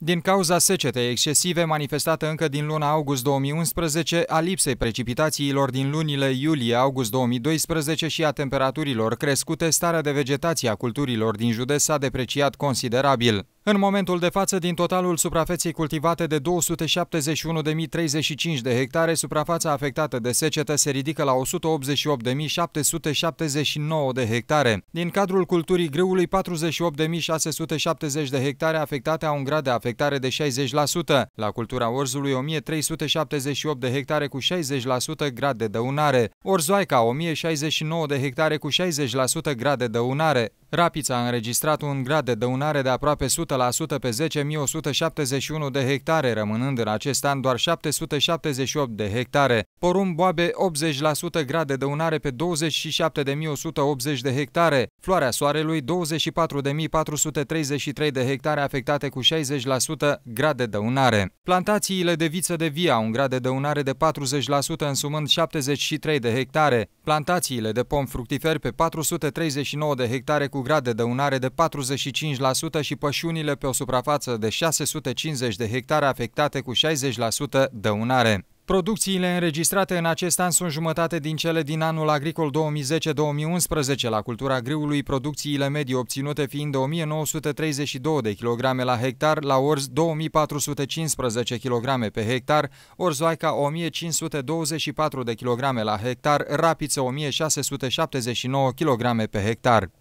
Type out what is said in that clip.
Din cauza secetei excesive manifestată încă din luna august 2011, a lipsei precipitațiilor din lunile iulie-august 2012 și a temperaturilor crescute, starea de vegetație a culturilor din județ s-a depreciat considerabil. În momentul de față, din totalul suprafeței cultivate de 271.035 de hectare, suprafața afectată de secetă se ridică la 188.779 de hectare. Din cadrul culturii grâului, 48.670 de hectare afectate au un grad de afectare de 60%, la cultura orzului 1.378 de hectare cu 60% grad de dăunare, orzoaica 1.069 de hectare cu 60% grad de dăunare, Rapița a înregistrat un grad de dăunare de aproape 100% pe 10.171 de hectare, rămânând în acest an doar 778 de hectare. Porumb boabe 80% grad de dăunare pe 27.180 de hectare. Floarea soarelui 24.433 de hectare afectate cu 60% grad de dăunare. Plantațiile de viță de via un grad de dăunare de 40% însumând 73 de hectare. Plantațiile de pom fructifer pe 439 de hectare cu cu grad de dăunare de 45% și pășunile pe o suprafață de 650 de hectare afectate cu 60% dăunare. Producțiile înregistrate în acest an sunt jumătate din cele din anul agricol 2010-2011 la cultura griului, producțiile medii obținute fiind 1932 de kg la hectar, la orz 2415 kg pe hectar, orzoaica 1524 de kg la hectar, rapiță 1679 kg pe hectar.